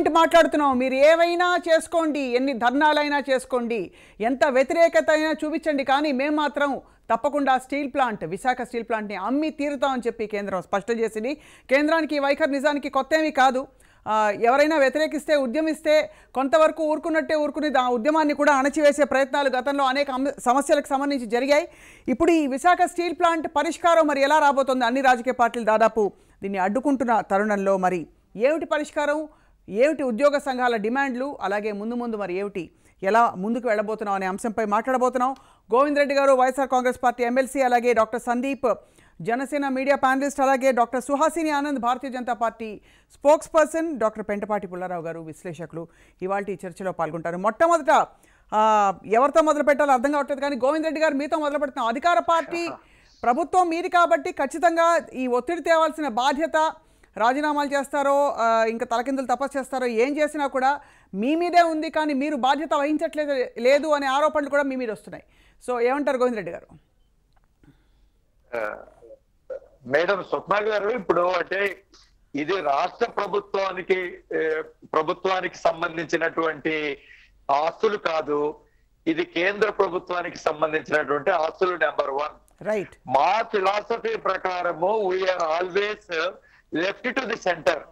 Point మాట్లాడుతున్నాం మీరు ఏమైనా చేసుకోండి ఎన్ని ధర్నాలైనా చేసుకోండి ఎంత వ్యతిరేకత అయినా చూపించండి కానీ మేము మాత్రం తప్పకుండా స్టీల్ ప్లాంట్ విశాఖ స్టీల్ ప్లాంట్ని అమ్మి తీరుతామని చెప్పి కేంద్రం స్పష్టం చేసింది కేంద్రానికి వైఖరి నిజానికి ఏమీ కాదు ఎవరైనా వ్యతిరేకిస్తే ఉద్యమిస్తే కొంతవరకు ఊరుకున్నట్టే ఊరుకుని ఆ ఉద్యమాన్ని కూడా అణచివేసే ప్రయత్నాలు గతంలో అనేక సమస్యలకు సంబంధించి జరిగాయి ఇప్పుడు ఈ విశాఖ స్టీల్ ప్లాంట్ పరిష్కారం మరి ఎలా రాబోతుంది అన్ని రాజకీయ పార్టీలు దాదాపు దీన్ని అడ్డుకుంటున్న తరుణంలో మరి ఏమిటి పరిష్కారం ఏమిటి ఉద్యోగ సంఘాల డిమాండ్లు అలాగే ముందు ముందు మరి ఏమిటి ఎలా ముందుకు వెళ్ళబోతున్నాం అనే అంశంపై మాట్లాడబోతున్నాం Govind Reddy garu YSR Congress party MLC అలాగే doctor Sandeep Janasena media panelist అలాగే doctor Suhasini Anand Bharatiya Janata party spokesperson doctor Pentapati Pullarao garu విశ్లేషకులు ఇవాళ ఈ చర్చలో పాల్గొంటారు మొట్టమొదట ఎవరితో మొదలు పెట్టాలో అర్థం కావట్లేదు కానీ గోవింద్ రెడ్డి గారు మీతో మొదలు పెడుతున్నాం అధికార పార్టీ ప్రభుత్వం మీది కాబట్టి ఖచ్చితంగా ఈ ఒత్తిడి తేవాల్సిన బాధ్యత రాజీనామాలు చేస్తారో ఇంకా తలకిందులు తపస్సు చేస్తారో ఏం చేసినా కూడా మీ మీదే ఉంది కానీ మీరు బాధ్యత వహించట్లేదు లేదు అనే ఆరోపణలు కూడా మీ మీద వస్తున్నాయి సో ఏమంటారు గోవిందరెడ్డి గారు మేడం స్వప్న గారు ఇప్పుడు అంటే ఇది రాష్ట్ర ప్రభుత్వానికి ప్రభుత్వానికి సంబంధించినటువంటి ఆస్తులు కాదు ఇది కేంద్ర ప్రభుత్వానికి సంబంధించినటువంటి ఆస్తులు నెంబర్ వన్ రైట్ మా ఫిలాసఫీ ప్రకారము we are always left to the centre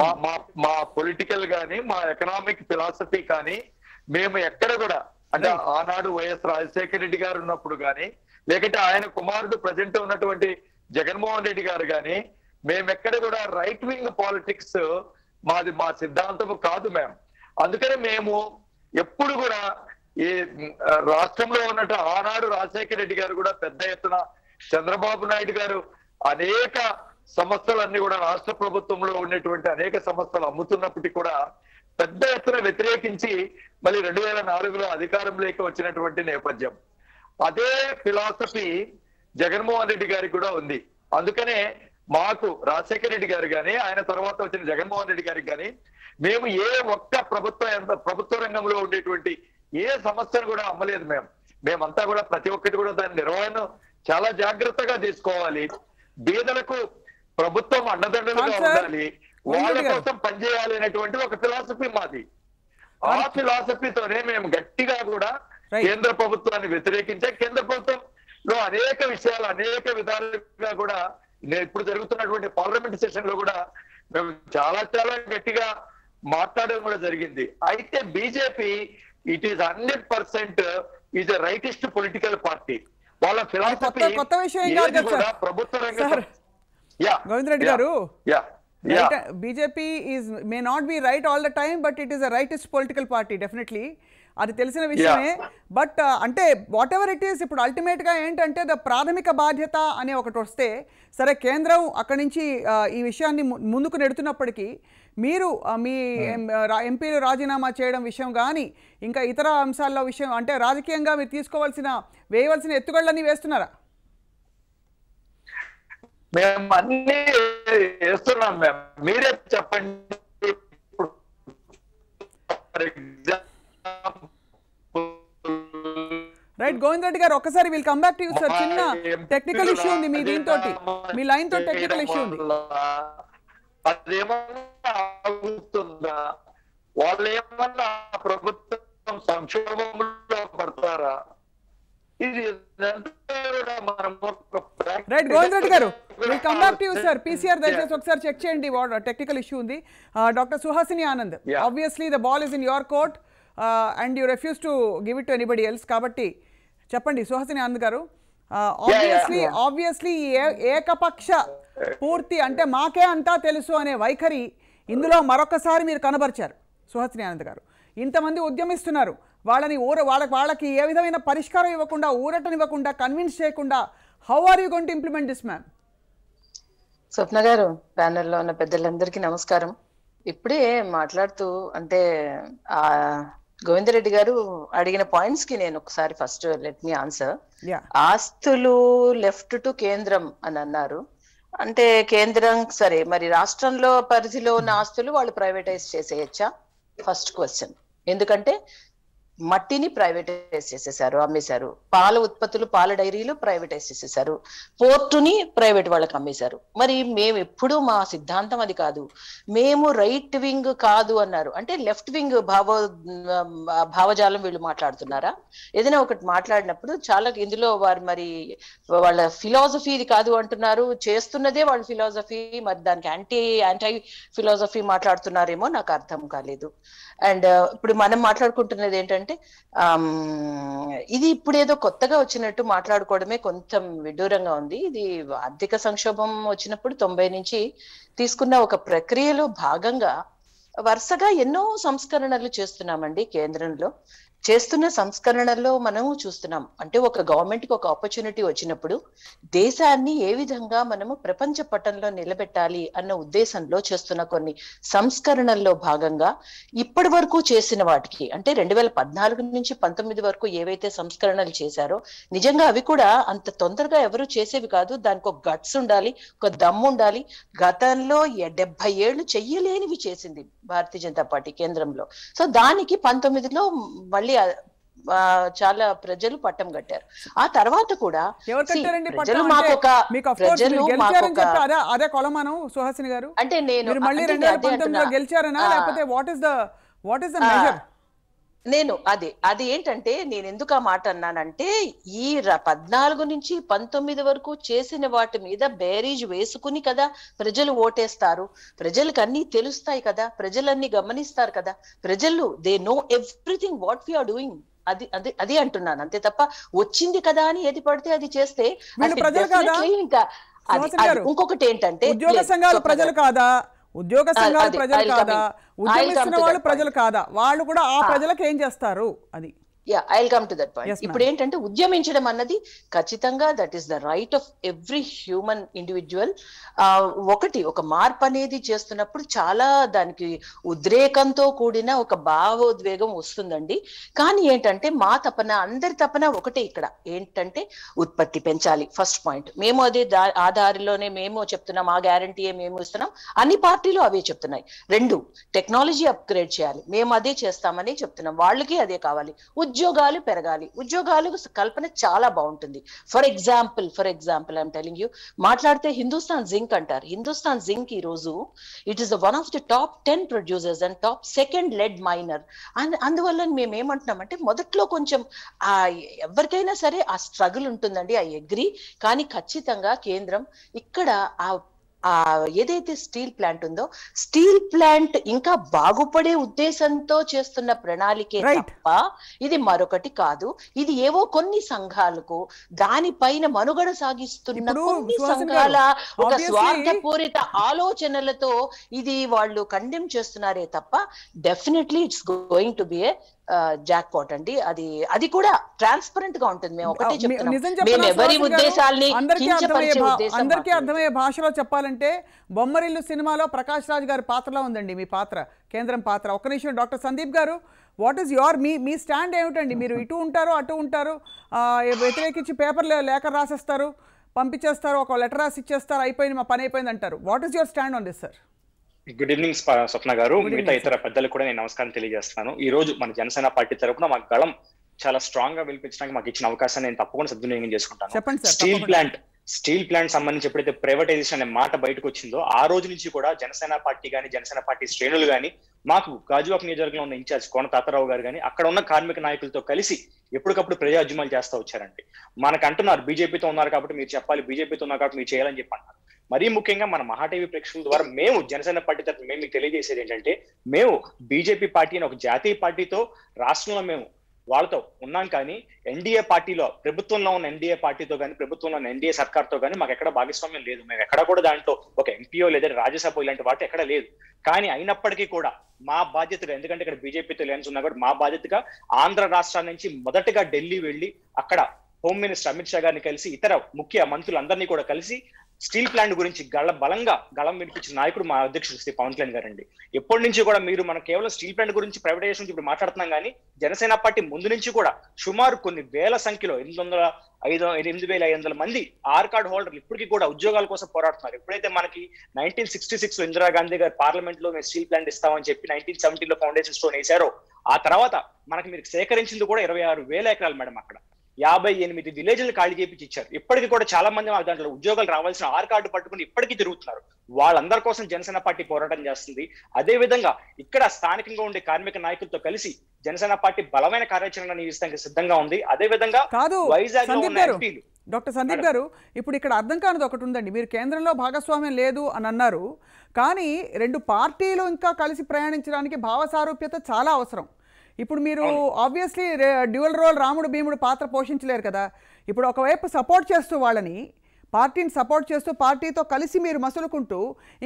మా మా మా పొలిటికల్ గాని మా ఎకనామిక్ ఫిలాసఫీ కానీ మేము ఎక్కడ కూడా అంటే ఆనాడు వైఎస్ రాజశేఖర రెడ్డి గారు ఉన్నప్పుడు కానీ లేకంటే ఆయన కుమారుడు ప్రజెంట్ ఉన్నటువంటి జగన్మోహన్ రెడ్డి గారు కానీ ఎక్కడ కూడా రైట్ వింగ్ పాలిటిక్స్ మాది మా సిద్ధాంతం కాదు మేము అందుకనే మేము ఎప్పుడు కూడా ఈ రాష్ట్రంలో ఉన్నట్టు ఆనాడు రాజశేఖర రెడ్డి గారు కూడా పెద్ద ఎత్తున చంద్రబాబు నాయుడు గారు అనేక సంస్థలన్నీ కూడా రాష్ట్ర ప్రభుత్వంలో ఉండేటువంటి అనేక సంస్థలు అమ్ముతున్నప్పటికీ కూడా పెద్ద ఎత్తున వ్యతిరేకించి మళ్ళీ రెండు వేల నాలుగులో అధికారంలోకి వచ్చినటువంటి నేపథ్యం అదే ఫిలాసఫీ జగన్మోహన్ రెడ్డి గారికి కూడా ఉంది అందుకనే మాకు రాజశేఖర రెడ్డి గారు కానీ ఆయన తర్వాత వచ్చిన జగన్మోహన్ రెడ్డి గారికి కానీ మేము ఏ ఒక్క ప్రభుత్వ ప్రభుత్వ రంగంలో ఉండేటువంటి ఏ సమస్యను కూడా అమ్మలేదు మేము మేమంతా కూడా ప్రతి ఒక్కటి కూడా దాని నిర్వహణ చాలా జాగ్రత్తగా తీసుకోవాలి బీదలకు ప్రభుత్వం అండదండలుగా ఉండాలి వాళ్ళ కోసం పనిచేయాలి అనేటువంటి ఒక ఫిలాసఫీ మాది ఆ ఫిలాసఫీతోనే మేము గట్టిగా కూడా కేంద్ర ప్రభుత్వాన్ని వ్యతిరేకించే కేంద్ర లో అనేక విషయాలు అనేక విధాలుగా కూడా ఇప్పుడు జరుగుతున్నటువంటి పార్లమెంట్ సెషన్ లో కూడా మేము చాలా చాలా గట్టిగా మాట్లాడడం కూడా జరిగింది అయితే BJP it is hundred percent is rightist political party వాళ్ళ ఫిలాసఫీ ప్రభుత్వ రంగ Govind Reddy garu BJP is may not be right all the time but it is a rightist political party definitely అది తెలిసిన విషయమే బట్ uh, అంటే వాట్ ఎవర్ ఇట్ ఈస్ ఇప్పుడు అల్టిమేట్గా ఏంటంటే ద ప్రాథమిక బాధ్యత అనే ఒకటి వస్తే సరే కేంద్రం అక్కడి నుంచి uh, ఈ విషయాన్ని ముందుకు నెడుతున్నప్పటికీ మీరు uh, మీ hmm. ఎంపీలు రాజీనామా చేయడం విషయం కానీ ఇంకా ఇతర అంశాల్లో విషయం అంటే రాజకీయంగా మీరు తీసుకోవాల్సిన వేయవలసిన ఎత్తుగళ్ళని వేస్తున్నారా మేము అన్ని వేస్తున్నాం మేము మీరే చెప్పండి రైట్ గోవింద్ రెడ్డి గారు ఒకసారి we'll come back to you sir చిన్న టెక్నికల్ ఇష్యూ ఉంది మీ దీంతో మీ లైన్ తో టెక్నికల్ ఇష్యూ ఉంది అదేమన్నా వాళ్ళు ఏమన్నా ప్రభుత్వం సంక్షోభంలో పడతారా ఇది right Govind Reddy garu come back to you sir PCR దయచేసి ఒకసారి చెక్ చేయండి టెక్నికల్ ఇష్యూ ఉంది doctor Suhasini Anand obviously the ball is in your court and you refuse to give it to anybody else కాబట్టి చెప్పండి సుహాసిని ఆనంద్ గారు ఆబ్వియస్లీ uh, ఆబ్వియస్లీ ఏకపక్ష పూర్తి అంటే మాకే అంతా తెలుసు అనే వైఖరి ఇందులో మరొకసారి మీరు కనబరిచారు సుహాసిని ఆనంద్ గారు ఇంతమంది ఉద్యమిస్తున్నారు వాళ్ళని ఊర వాళ్ళకి వాళ్ళకి ఏ విధమైన పరిష్కారం ఇవ్వకుండా ఊరటనివ్వకుండా కన్విన్స్ చేయకుండా how are you going to implement this ma'am Swapna గారు లో ఉన్న పెద్దలందరికీ నమస్కారం ఇప్పుడే మాట్లాడుతూ అంటే ఆ గోవిందరెడ్డి గారు అడిగిన పాయింట్స్ కి నేను ఒకసారి ఫస్ట్ లెట్ మీ ఆన్సర్ ఆస్తులు లెఫ్ట్ టు కేంద్రం అని అన్నారు అంటే కేంద్రం సరే మరి రాష్ట్రంలో పరిధిలో ఉన్న ఆస్తులు వాళ్ళు ప్రైవేటైజ్ చేసేయచ్చా ఫస్ట్ క్వశ్చన్ ఎందుకంటే మట్టిని ప్రైవేటైజ్ చేసేసారు అమ్మేశారు పాల ఉత్పత్తులు పాల డైరీలు ప్రైవేటైజ్ చేసేసారు పోర్టుని ప్రైవేట్ వాళ్ళకి అమ్మేశారు మరి మేము ఎప్పుడు మా సిద్ధాంతం అది కాదు మేము రైట్ వింగ్ కాదు అన్నారు అంటే లెఫ్ట్ వింగ్ భావ భావజాలం వీళ్ళు మాట్లాడుతున్నారా ఏదైనా ఒకటి మాట్లాడినప్పుడు చాలా ఇందులో వారు మరి వాళ్ళ ఫిలాసఫీ ఇది కాదు అంటున్నారు చేస్తున్నదే వాళ్ళ ఫిలాసఫీ మరి దానికి యాంటీ యాంటీ ఫిలాసఫీ మాట్లాడుతున్నారేమో నాకు అర్థం కాలేదు అండ్ ఇప్పుడు మనం మాట్లాడుకుంటున్నది ఏంటంటే ఏంటంటే ఇది ఇప్పుడు ఏదో కొత్తగా వచ్చినట్టు మాట్లాడుకోవడమే కొంచెం విడ్డూరంగా ఉంది ఇది ఆర్థిక సంక్షోభం వచ్చినప్పుడు తొంభై నుంచి తీసుకున్న ఒక ప్రక్రియలో భాగంగా వరుసగా ఎన్నో సంస్కరణలు చేస్తున్నామండి కేంద్రంలో చేస్తున్న సంస్కరణల్లో మనం చూస్తున్నాం అంటే ఒక గవర్నమెంట్ కి ఒక ఆపర్చునిటీ వచ్చినప్పుడు దేశాన్ని ఏ విధంగా మనము ప్రపంచ పటంలో నిలబెట్టాలి అన్న ఉద్దేశంలో చేస్తున్న కొన్ని సంస్కరణల్లో భాగంగా ఇప్పటి వరకు చేసిన వాటికి అంటే రెండు వేల పద్నాలుగు నుంచి పంతొమ్మిది వరకు ఏవైతే సంస్కరణలు చేశారో నిజంగా అవి కూడా అంత తొందరగా ఎవరు చేసేవి కాదు దానికి ఒక గట్స్ ఉండాలి ఒక దమ్ము ఉండాలి గతంలో డెబ్బై ఏళ్ళు చెయ్యలేనివి చేసింది భారతీయ జనతా పార్టీ కేంద్రంలో సో దానికి పంతొమ్మిదిలో మళ్ళీ మళ్ళీ చాలా ప్రజలు పట్టం కట్టారు ఆ తర్వాత కూడా ప్రజలు మాకు ఒక ప్రజలు అదే కొలమానం సుహాసిని గారు అంటే నేను మళ్ళీ గెలిచారనా లేకపోతే what is the what is the measure నేను అదే అది ఏంటంటే నేను ఎందుకు ఆ మాట అన్నానంటే ఈ పద్నాలుగు నుంచి పంతొమ్మిది వరకు చేసిన వాటి మీద బేరీజ్ వేసుకుని కదా ప్రజలు ఓటేస్తారు ప్రజలకు అన్ని తెలుస్తాయి కదా ప్రజలన్నీ గమనిస్తారు కదా ప్రజలు they know everything what we doing అది అది అది అంటున్నాను అంతే తప్ప వచ్చింది కదా అని ఏది పడితే అది చేస్తే ఇంకా ఇంకొకటి ఏంటంటే ఉద్యోగ సంఘాలు ప్రజలు కాదా ఉద్యోగ సంఘాలు ప్రజలు కాదా ఉద్యోగిస్తున్న వాళ్ళు ప్రజలు కాదా వాళ్ళు కూడా ఆ ప్రజలకు ఏం చేస్తారు అది yeah I come to that point ఇప్పుడు ఏంటంటే ఉద్యమించడం అన్నది ఖచ్చితంగా that is the right of every human individual ఒకటి ఒక మార్పు అనేది చేస్తున్నప్పుడు చాలా దానికి ఉద్రేకంతో కూడిన ఒక భావోద్వేగం వస్తుందండి కానీ ఏంటంటే మా తపన అందరి తపన ఒకటే ఇక్కడ ఏంటంటే ఉత్పత్తి పెంచాలి ఫస్ట్ పాయింట్ మేము అదే ఆ దారిలోనే మేము చెప్తున్నాం ఆ గ్యారంటీయే మేము ఇస్తున్నాం అన్ని పార్టీలు అవే చెప్తున్నాయి రెండు టెక్నాలజీ అప్గ్రేడ్ చేయాలి మేము అదే చేస్తామని చెప్తున్నాం వాళ్ళకి అదే కావాలి ఉద్యోగాలు పెరగాలి ఉద్యోగాలు కల్పన చాలా బాగుంటుంది for example for example I'm telling you మాట్లాడితే హిందుస్థాన్ జింక్ అంటారు హిందుస్థాన్ జింక్ ఈ రోజు it is one of the top ten producers and top second lead miner and అందువల్ల మేము ఏమంటున్నామంటే మొదట్లో కొంచెం ఆ ఎవరికైనా సరే ఆ స్ట్రగుల్ ఉంటుందండి ఐ అగ్రి కానీ ఖచ్చితంగా కేంద్రం ఇక్కడ ఆ ఆ ఏదైతే స్టీల్ ప్లాంట్ ఉందో స్టీల్ ప్లాంట్ ఇంకా బాగుపడే ఉద్దేశంతో చేస్తున్న ప్రణాళికే తప్ప ఇది మరొకటి కాదు ఇది ఏవో కొన్ని సంఘాలకు దానిపైన మనుగడ సాగిస్తున్న కొన్ని సంఘాల ఒక స్వార్థపూరిత ఆలోచనలతో ఇది వాళ్ళు కండెమ్ చేస్తున్నారే తప్ప definitely it's going to be a jackpot అండి అది అది కూడా ట్రాన్స్పరెంట్ గా ఉంటుంది మేము ఒకటే ఉద్దేశాలని అందరికీ అర్థమయ్యే భాషలో చెప్పాలంటే బొమ్మరిల్లు సినిమాలో ప్రకాష్ రాజ్ గారి పాత్రలో ఉందండి మీ పాత్ర కేంద్రం పాత్ర ఒక నిమిషం doctor Sandeep garu what is your మీ మీ స్టాండ్ ఏమిటండి మీరు ఇటు ఉంటారు అటు ఉంటారు వ్యతిరేకించి పేపర్లు లేఖ రాసేస్తారు పంపించేస్తారు ఒక లెటర్ రాసి ఇచ్చేస్తారు అయిపోయింది మా పని అయిపోయింది అంటారు వాట్ ఈస్ యువర్ స్టాండ్ ఉంది sir good evening Swapna garu మిగతా ఇతర పెద్దలకు కూడా నేను నమస్కారం తెలియజేస్తాను ఈ రోజు మన జనసేన పార్టీ తరఫున మా గళం చాలా స్ట్రాంగ్ గా వినిపించడానికి మాకు ఇచ్చిన అవకాశాన్ని నేను తప్పకుండా సద్వినియోగం చేసుకుంటాను స్టీల్ ప్లాంట్ స్టీల్ ప్లాంట్ సంబంధించి ఎప్పుడైతే ప్రైవేటైజేషన్ అనే మాట బయటకు వచ్చిందో ఆ రోజు నుంచి కూడా జనసేన పార్టీ కానీ జనసేన పార్టీ శ్రేణులు కానీ మాకు గాజువాక్ నియోజకవర్గంలో ఉన్న ఇన్ఛార్జ్ కోన తాతారావు గారు కానీ అక్కడ ఉన్న కార్మిక నాయకులతో కలిసి ఎప్పటికప్పుడు ప్రజాద్యమాలు చేస్తూ వచ్చారండి మనకు అంటున్నారు బీజేపీతో ఉన్నారు కాబట్టి మీరు చెప్పాలి బీజేపీతో ఉన్నారు కాబట్టి మీరు చేయాలని చెప్పి అంటారు మరీ ముఖ్యంగా మన మహాటీవీ ప్రేక్షకుల ద్వారా మేము జనసేన పార్టీ తరఫున మేము మీకు తెలియజేసేది ఏంటంటే మేము బీజేపీ పార్టీని ఒక జాతీయ పార్టీతో రాష్ట్రంలో మేము వాళ్ళతో ఉన్నాం కానీ ఎన్డీఏ పార్టీలో ప్రభుత్వంలో ఉన్న ఎన్డీఏ పార్టీతో కానీ ప్రభుత్వంలో ఉన్న ఎన్డీఏ సర్కార్తో కానీ మాకు ఎక్కడ భాగస్వామ్యం లేదు మేము ఎక్కడ కూడా దాంట్లో ఒక ఎంపీఓ లేదా రాజ్యసభ ఇలాంటి వాటి ఎక్కడ లేదు కానీ అయినప్పటికీ కూడా మా బాధ్యతగా ఎందుకంటే ఇక్కడ బీజేపీతో లేని ఉన్నా కూడా మా బాధ్యతగా ఆంధ్ర రాష్ట్రాల నుంచి మొదటగా ఢిల్లీ వెళ్ళి అక్కడ హోమ్ మినిస్టర్ అమిత్ షా గారిని కలిసి ఇతర ముఖ్య మంత్రులందరినీ కూడా కలిసి స్టీల్ ప్లాంట్ గురించి గళ్ళ బలంగా గళం వినిపించిన నాయకుడు మా అధ్యక్షుడు శ్రీ పవన్ కళ్యాణ్ గారండి ఎప్పటి నుంచి కూడా మీరు మనం కేవలం స్టీల్ ప్లాంట్ గురించి ప్రైవేటైజేషన్ ఇప్పుడు మాట్లాడుతున్నాం కానీ జనసేన పార్టీ ముందు నుంచి కూడా సుమారు కొన్ని వేల సంఖ్యలో ఎనిమిది వందల ఐదు ఎనిమిది వేల ఐదు వందల మంది ఆర్ కార్డ్ హోల్డర్లు ఇప్పటికీ కూడా ఉద్యోగాల కోసం పోరాడుతున్నారు ఎప్పుడైతే మనకి నైన్టీన్ సిక్స్టీ సిక్స్ ఇందిరాగాంధీ గారు పార్లమెంట్ లో మేము స్టీల్ ప్లాంట్ ఇస్తామని చెప్పి నైన్టీన్ సెవెంటీలో లో ఫౌండేషన్ స్టోన్ వేశారో ఆ తర్వాత మనకి మీరు సేకరించింది కూడా ఇరవై ఆరు వేల ఎకరాలు మేడం అక్కడ యాభై ఎనిమిది విలేజ్లు ఖాళీ చేపించి ఇచ్చారు ఇప్పటికీ కూడా చాలా మంది దాంట్లో ఉద్యోగాలు రావాల్సిన ఆర్ కార్డు పట్టుకుని ఇప్పటికీ తిరుగుతున్నారు వాళ్ళందరి కోసం జనసేన పార్టీ పోరాటం చేస్తుంది అదే విధంగా ఇక్కడ స్థానికంగా ఉండే కార్మిక నాయకులతో కలిసి జనసేన పార్టీ బలమైన కార్యాచరణ నియోజకవర్గానికి సిద్ధంగా ఉంది అదే విధంగా వైజాగ్ డాక్టర్ సందీప్ గారు ఇప్పుడు ఇక్కడ అర్థం కానిది ఒకటి ఉందండి మీరు కేంద్రంలో భాగస్వామ్యం లేదు అని అన్నారు కానీ రెండు పార్టీలు ఇంకా కలిసి ప్రయాణించడానికి భావ సారూప్యత చాలా అవసరం ఇప్పుడు మీరు ఆబ్వియస్లీ డ్యూయల్ రోల్ రాముడు భీముడు పాత్ర పోషించలేరు కదా ఇప్పుడు ఒకవైపు సపోర్ట్ చేస్తూ వాళ్ళని పార్టీని సపోర్ట్ చేస్తూ పార్టీతో కలిసి మీరు మసులుకుంటూ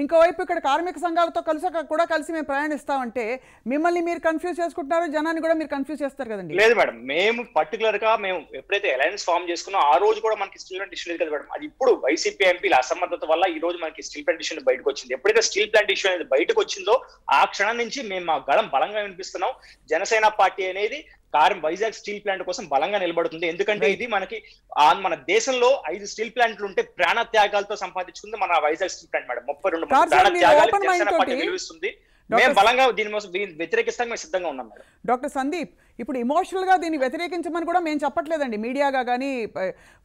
ఇంకోవైపు ఇక్కడ కార్మిక సంఘాలతో కలిసి కూడా కలిసి మేము ప్రయాణిస్తామంటే మిమ్మల్ని మీరు కన్ఫ్యూజ్ చేసుకుంటున్నారు జనాన్ని కూడా మీరు కన్ఫ్యూజ్ చేస్తారు కదండి లేదు మేడం మేము పర్టికులర్ గా మేము ఎప్పుడైతే అలయన్స్ ఫామ్ చేసుకున్నా ఆ రోజు కూడా మనకి స్టీల్ ప్లాంట్ ఇష్యూ లేదు కదా మేడం అది ఇప్పుడు వైసీపీ ఎంపీల అసమర్థత వల్ల ఈ రోజు మనకి స్టీల్ ప్లాంట్ ఇష్యూ బయటకు వచ్చింది ఎప్పుడైతే స్టీల్ ప్లాంట్ ఇష్యూ అనేది బయటకు వచ్చిందో ఆ క్షణం నుంచి మేము మా గళం బలంగా వినిపిస్తున్నాం జనసేన పార్టీ అనేది కారం వైజాగ్ స్టీల్ ప్లాంట్ కోసం బలంగా నిలబడుతుంది ఎందుకంటే ఇది మనకి మన దేశంలో ఐదు స్టీల్ ప్లాంట్లు ఉంటే ప్రాణ త్యాగాలతో సంపాదించుకుంది మన వైజాగ్ స్టీల్ ప్లాంట్ మేడం ముప్పై రెండు ప్రాణ మేము బలంగా దీని వ్యతిరేకిస్తాం మేము సిద్ధంగా ఉన్నాం మేడం డాక్టర్ సందీప్ ఇప్పుడు ఇమోషనల్ గా దీన్ని వ్యతిరేకించమని కూడా మేము చెప్పట్లేదండి మీడియాగా కానీ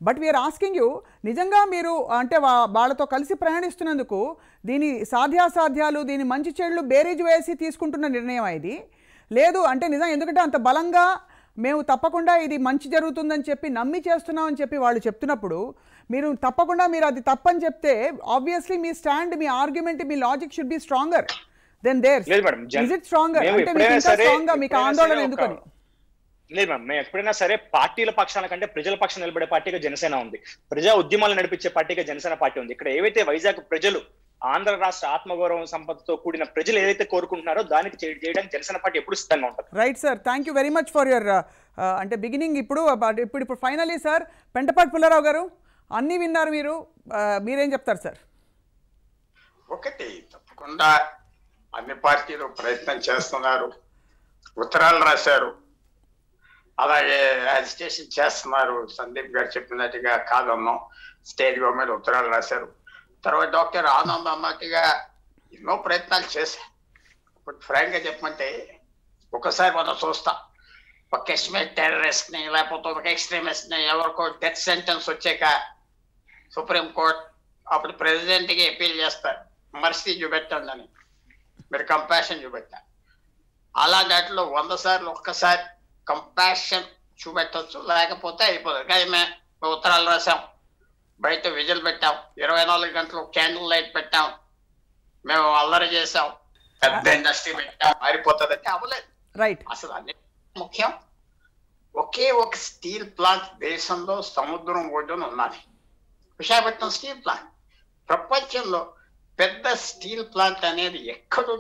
బట్ వీఆర్ ఆస్కింగ్ యూ నిజంగా మీరు అంటే వాళ్ళతో కలిసి ప్రయాణిస్తున్నందుకు దీని సాధ్యాసాధ్యాలు దీని మంచి చెడులు బేరేజ్ వేసి తీసుకుంటున్న నిర్ణయం ఇది లేదు అంటే నిజం ఎందుకంటే అంత బలంగా మేము తప్పకుండా ఇది మంచి జరుగుతుందని చెప్పి నమ్మి చేస్తున్నామని చెప్పి వాళ్ళు చెప్తున్నప్పుడు మీరు తప్పకుండా మీరు అది తప్పని చెప్తే ఆబ్వియస్లీ మీ స్టాండ్ మీ ఆర్గ్యుమెంట్ మీ logic should be stronger then there is it stronger అంటే మీకు ఇంకా మీకు ఆందోళన ఎందుకని లేదు మ్యామ్ మేము ఎప్పుడైనా సరే పార్టీల పక్షాల కంటే ప్రజల పక్షం నిలబడే పార్టీగా జనసేన ఉంది ప్రజా ఉద్యమాలు నడిపించే పార్టీగా జనసేన పార్టీ ఉంది ఇక్కడ ఏవైతే వైజాగ్ ప్రజలు ఆంధ్ర రాష్ట్ర ఆత్మగౌరవం సంపదతో కూడిన ప్రజలు ఏదైతే కోరుకుంటున్నారో దానికి చేయడానికి జనసేన పార్టీ ఎప్పుడు సిద్ధంగా ఉంటుంది right sir thank you very much for your అంటే బిగినింగ్ ఇప్పుడు ఇప్పుడు ఇప్పుడు ఫైనలీ సార్ పెంటపాటి పుల్లారావు గారు అన్ని విన్నారు మీరు మీరేం చెప్తారు సార్ ఒకటి తప్పకుండా అన్ని పార్టీలు ప్రయత్నం చేస్తున్నారు ఉత్తరాలు రాశారు అలాగే అజిటేషన్ చేస్తున్నారు సందీప్ గారు చెప్పినట్టుగా కాదన్నాం స్టేట్ గవర్నమెంట్ ఉత్తరాలు రాశారు తరువాత డాక్టర్ రాధా మామటిగా ఇన్నో ప్రెటల్ చేస ఫ్రాంకి చెప్పమంటే ఒకసారి మనో చూస్తా ఒక కేసుమే టెర్రెస్ నీలే పొటెక్ స్ట్రీమేస్ నీ ఎలకో 10 సెంటెన్స్ చెక supreme court of the president కి అపిల్ చేస్తారు mercy you betanని mere compassion you betan అలా అంటేలో 100 సార్లు ఒక్కసారి compassion you betan చూడకపోతే ఇక్కడైమే ఉత్తరాల రసం బయట విజిల్ పెట్టాం ఇరవై నాలుగు గంటలు క్యాండిల్ లైట్ పెట్టాం మేము అల్లరి చేసాం పెద్ద ఇండస్ట్రీ పెట్టాం మారిపోతుంది అంటే అవ్వలేదు రైట్ అసలు అన్ని ముఖ్యం ఒకే ఒక స్టీల్ ప్లాంట్ దేశంలో సముద్రం ఒడ్డున ఉన్నది విశాఖపట్నం స్టీల్ ప్లాంట్ ప్రపంచంలో పెద్ద స్టీల్ ప్లాంట్ అనేది ఎక్కడూ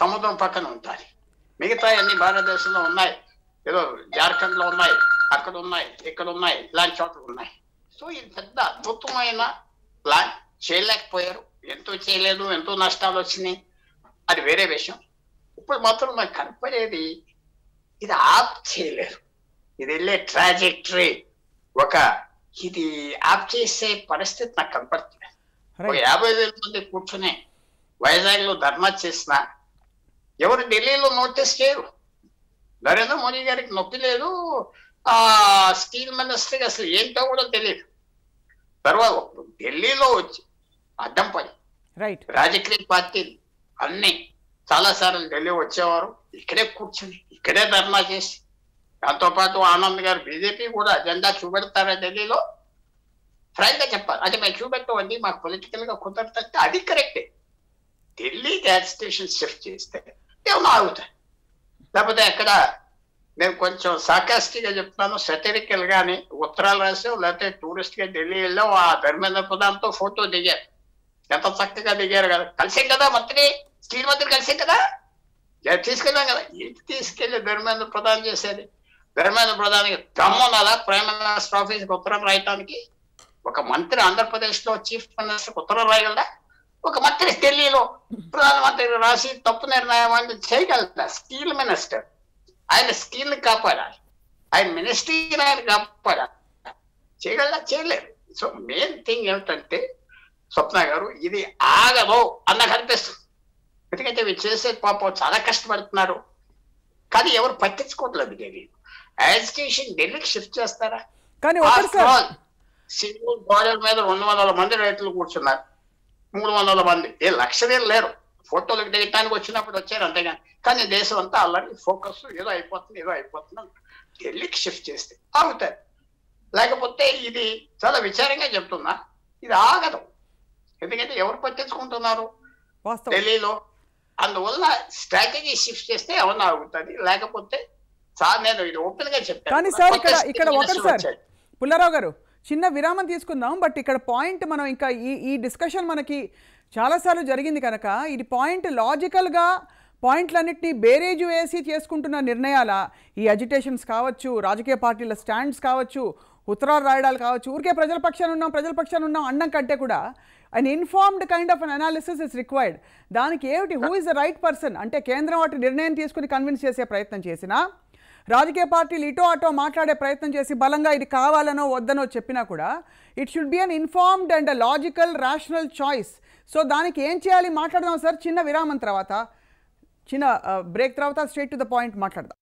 సముద్రం పక్కన ఉంటుంది మిగతా అన్ని భారతదేశంలో ఉన్నాయి ఏదో జార్ఖండ్ లో ఉన్నాయి అక్కడ ఉన్నాయి ఇక్కడ ఉన్నాయి ఇలాంటి చోట్ల ఉన్నాయి సో ఇది పెద్ద అద్భుతమైన ప్లాన్ చేయలేకపోయారు ఎంతో చేయలేదు ఎంతో నష్టాలు వచ్చినాయి అది వేరే విషయం ఇప్పుడు మాత్రం నాకు కనపడేది ఇది ఆప్ చేయలేరు ఇది వెళ్ళే ట్రాజెక్టరీ ఒక ఇది ఆప్ చేసే పరిస్థితి నాకు కనపడుతుంది ఒక యాభై వేల మంది కూర్చొని వైజాగ్ లో ధర్నా చేసిన ఎవరు ఢిల్లీలో నోటీస్ చేయరు నరేంద్ర మోడీ గారికి నొప్పి లేదు ఆ స్టీల్ మినిస్టర్ అసలు ఏంటో కూడా తెలియదు తర్వాత ఢిల్లీలో వచ్చి అడ్డం పని రైట్ రాజకీయ పార్టీలు అన్ని చాలా సార్లు ఢిల్లీ వచ్చేవారు ఇక్కడే కూర్చుని ఇక్కడే ధర్నా చేసి దాంతోపాటు ఆనంద్ గారు బీజేపీ కూడా అజెండా చూపెడతారా ఢిల్లీలో ఫ్రైగా చెప్పాలి అంటే మేము చూపెట్టవండి మాకు పొలిటికల్ గా కుదరదంటే అది కరెక్టే ఢిల్లీ గ్యాస్ స్టేషన్ షిఫ్ట్ చేస్తే ఏమో ఆగుతాయి లేకపోతే ఎక్కడ మేము కొంచెం సాకాస్టిగా చెప్తున్నాను సెటరికల్ గాని ఉత్తరాలు రాసావు లేకపోతే టూరిస్ట్ గా ఢిల్లీ వెళ్ళావు ఆ ధర్మేంద్ర ప్రధాన్తో ఫోటో దిగారు ఎంత చక్కగా దిగారు కదా కలిసే కదా మంత్రి స్టీల్ మంత్రి కలిసే కదా తీసుకెళ్ళాం కదా ఏంటి తీసుకెళ్లి ధర్మేంద్ర ప్రధాన్ చేసేది ధర్మేంద్ర ప్రధానికి దమ్మున ప్రైమ్ మినిస్టర్ ఆఫీస్కి ఉత్తరం రాయటానికి ఒక మంత్రి ఆంధ్రప్రదేశ్ లో చీఫ్ మినిస్టర్ ఉత్తరం రాయగలడా ఒక మంత్రి ఢిల్లీలో ప్రధానమంత్రి రాసి తప్పు నిర్ణయం అంటే చేయగలదా స్టీల్ మినిస్టర్ ఆయన స్కిల్ కాపాడాలి ఆయన మినిస్ట్రీని ఆయన కాపాడాలి చేయగల చేయలేరు సో మెయిన్ థింగ్ ఏమిటంటే స్వప్న గారు ఇది ఆగదు అన్న కనిపిస్తుంది ఎందుకంటే వీళ్ళు చేసే పాపం చాలా కష్టపడుతున్నారు కానీ ఎవరు పట్టించుకోవట్లేదు ఢిల్లీ ఎడ్యుకేషన్ ఢిల్లీకి షిఫ్ట్ చేస్తారా కానీ సింగిల్ బోర్డర్ మీద రెండు వందల మంది రైతులు కూర్చున్నారు మూడు వందల మంది ఏ లక్షలేం లేరు ఫోటోలకు దిగటానికి వచ్చినప్పుడు వచ్చారు అంతేగాని కానీ దేశం అంతా ఆల్రెడీ ఫోకస్ ఏదో అయిపోతుంది ఏదో అయిపోతుంది ఢిల్లీకి షిఫ్ట్ చేస్తే ఆగుతారు లేకపోతే ఇది చాలా విచారంగా చెప్తున్నా ఇది ఆగదు ఎందుకంటే ఎవరు పట్టించుకుంటున్నారు ఢిల్లీలో అందువల్ల స్ట్రాటజీ షిఫ్ట్ చేస్తే ఏమన్నా ఆగుతుంది లేకపోతే సార్ నేను ఇది ఓపెన్ గా చెప్పాను సార్ ఇక్కడ ఇక్కడ పుల్లారావు గారు చిన్న విరామం తీసుకుందాం బట్ ఇక్కడ పాయింట్ మనం ఇంకా ఈ ఈ డిస్కషన్ మనకి చాలాసార్లు జరిగింది కనుక ఇది పాయింట్ లాజికల్గా పాయింట్లన్నింటినీ బేరేజ్ వేసి చేసుకుంటున్న నిర్ణయాల ఈ అజిటేషన్స్ కావచ్చు రాజకీయ పార్టీల స్టాండ్స్ కావచ్చు ఉత్తరాలు రాయడాలు కావచ్చు ఊరికే ప్రజల పక్షాన్ని ఉన్నాం ప్రజల పక్షాన్ని ఉన్నాం అన్నం కంటే కూడా uninformed kind of an analysis is required దానికి ఏమిటి who is the right person అంటే కేంద్రం వాటి నిర్ణయం తీసుకుని కన్విన్స్ చేసే ప్రయత్నం చేసినా రాజకీయ పార్టీలు ఇటో అటో మాట్లాడే ప్రయత్నం చేసి బలంగా ఇది కావాలనో వద్దనో చెప్పినా కూడా it should be uninformed and logical rational choice so దానికి ఏం చేయాలి మాట్లాడదాం సార్ చిన్న విరామం తర్వాత చిన్న బ్రేక్ uh, తర్వాత స్ట్రేట్ టు ద పాయింట్ మాట్లాడదాం